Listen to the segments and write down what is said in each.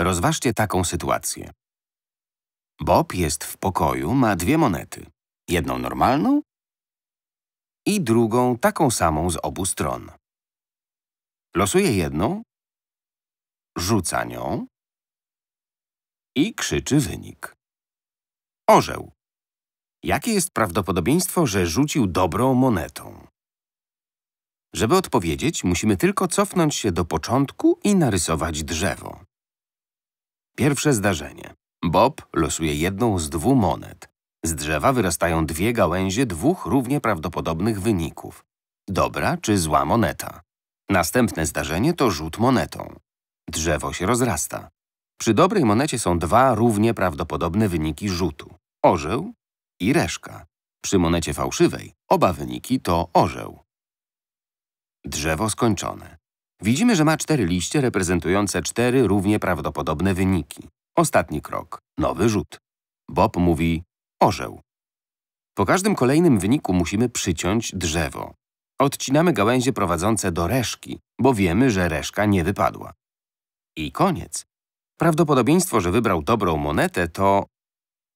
Rozważcie taką sytuację. Bob jest w pokoju, ma dwie monety. Jedną normalną i drugą taką samą z obu stron. Losuje jedną, rzuca nią i krzyczy wynik. Orzeł. Jakie jest prawdopodobieństwo, że rzucił dobrą monetą? Żeby odpowiedzieć, musimy tylko cofnąć się do początku i narysować drzewo. Pierwsze zdarzenie. Bob losuje jedną z dwóch monet. Z drzewa wyrastają dwie gałęzie dwóch równie prawdopodobnych wyników. Dobra czy zła moneta. Następne zdarzenie to rzut monetą. Drzewo się rozrasta. Przy dobrej monecie są dwa równie prawdopodobne wyniki rzutu. Orzeł i reszka. Przy monecie fałszywej oba wyniki to orzeł. Drzewo skończone. Widzimy, że ma cztery liście reprezentujące cztery równie prawdopodobne wyniki. Ostatni krok. Nowy rzut. Bob mówi orzeł. Po każdym kolejnym wyniku musimy przyciąć drzewo. Odcinamy gałęzie prowadzące do reszki, bo wiemy, że reszka nie wypadła. I koniec. Prawdopodobieństwo, że wybrał dobrą monetę to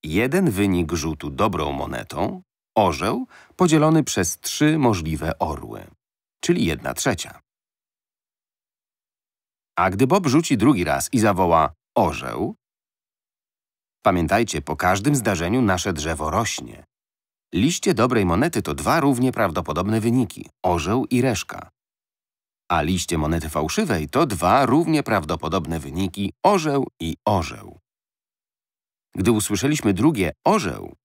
jeden wynik rzutu dobrą monetą, orzeł, podzielony przez trzy możliwe orły, czyli jedna trzecia. A gdy Bob rzuci drugi raz i zawoła orzeł… Pamiętajcie, po każdym zdarzeniu nasze drzewo rośnie. Liście dobrej monety to dwa równie prawdopodobne wyniki – orzeł i reszka. A liście monety fałszywej to dwa równie prawdopodobne wyniki – orzeł i orzeł. Gdy usłyszeliśmy drugie orzeł,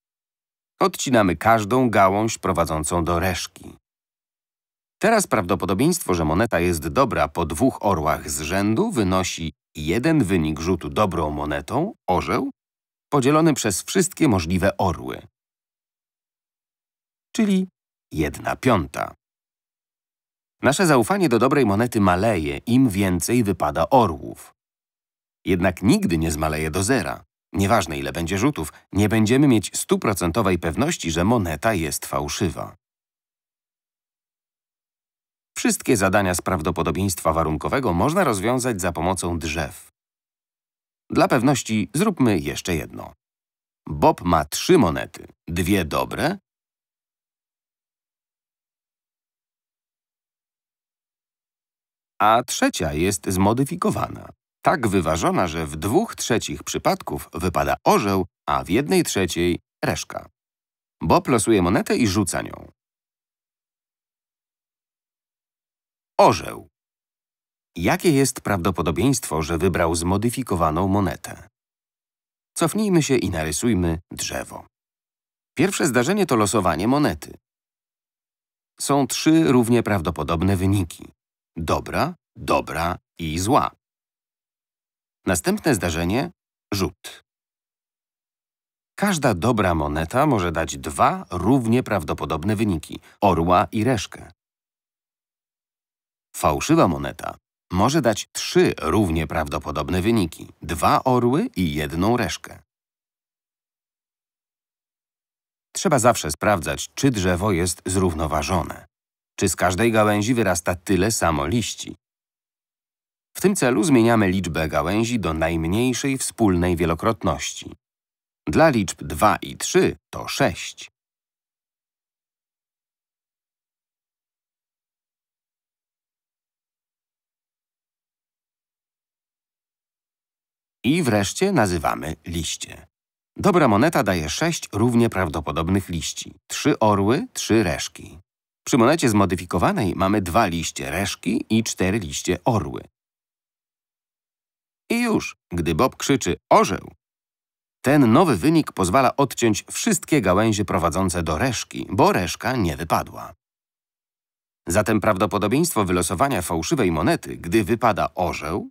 odcinamy każdą gałąź prowadzącą do reszki. Teraz prawdopodobieństwo, że moneta jest dobra po dwóch orłach z rzędu wynosi jeden wynik rzutu dobrą monetą, orzeł, podzielony przez wszystkie możliwe orły, czyli jedna piąta. Nasze zaufanie do dobrej monety maleje, im więcej wypada orłów. Jednak nigdy nie zmaleje do zera. Nieważne ile będzie rzutów, nie będziemy mieć stuprocentowej pewności, że moneta jest fałszywa. Wszystkie zadania z prawdopodobieństwa warunkowego można rozwiązać za pomocą drzew. Dla pewności zróbmy jeszcze jedno. Bob ma trzy monety, dwie dobre a trzecia jest zmodyfikowana. Tak wyważona, że w dwóch trzecich przypadków wypada orzeł, a w jednej trzeciej reszka. Bob losuje monetę i rzuca nią. Orzeł. Jakie jest prawdopodobieństwo, że wybrał zmodyfikowaną monetę? Cofnijmy się i narysujmy drzewo. Pierwsze zdarzenie to losowanie monety. Są trzy równie prawdopodobne wyniki. Dobra, dobra i zła. Następne zdarzenie – rzut. Każda dobra moneta może dać dwa równie prawdopodobne wyniki – orła i reszkę. Fałszywa moneta może dać trzy równie prawdopodobne wyniki, dwa orły i jedną reszkę. Trzeba zawsze sprawdzać, czy drzewo jest zrównoważone, czy z każdej gałęzi wyrasta tyle samo liści. W tym celu zmieniamy liczbę gałęzi do najmniejszej wspólnej wielokrotności. Dla liczb 2 i 3 to 6. I wreszcie nazywamy liście. Dobra moneta daje sześć równie prawdopodobnych liści. Trzy orły, trzy reszki. Przy monecie zmodyfikowanej mamy dwa liście reszki i cztery liście orły. I już, gdy Bob krzyczy orzeł, ten nowy wynik pozwala odciąć wszystkie gałęzie prowadzące do reszki, bo reszka nie wypadła. Zatem prawdopodobieństwo wylosowania fałszywej monety, gdy wypada orzeł,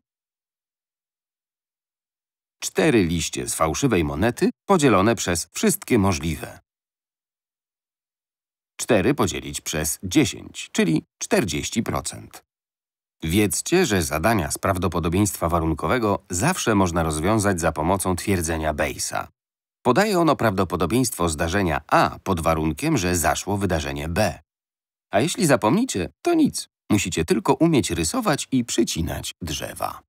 cztery liście z fałszywej monety podzielone przez wszystkie możliwe. 4 podzielić przez 10, czyli 40%. Wiedzcie, że zadania z prawdopodobieństwa warunkowego zawsze można rozwiązać za pomocą twierdzenia Bayesa. Podaje ono prawdopodobieństwo zdarzenia A pod warunkiem, że zaszło wydarzenie B. A jeśli zapomnicie, to nic. Musicie tylko umieć rysować i przycinać drzewa.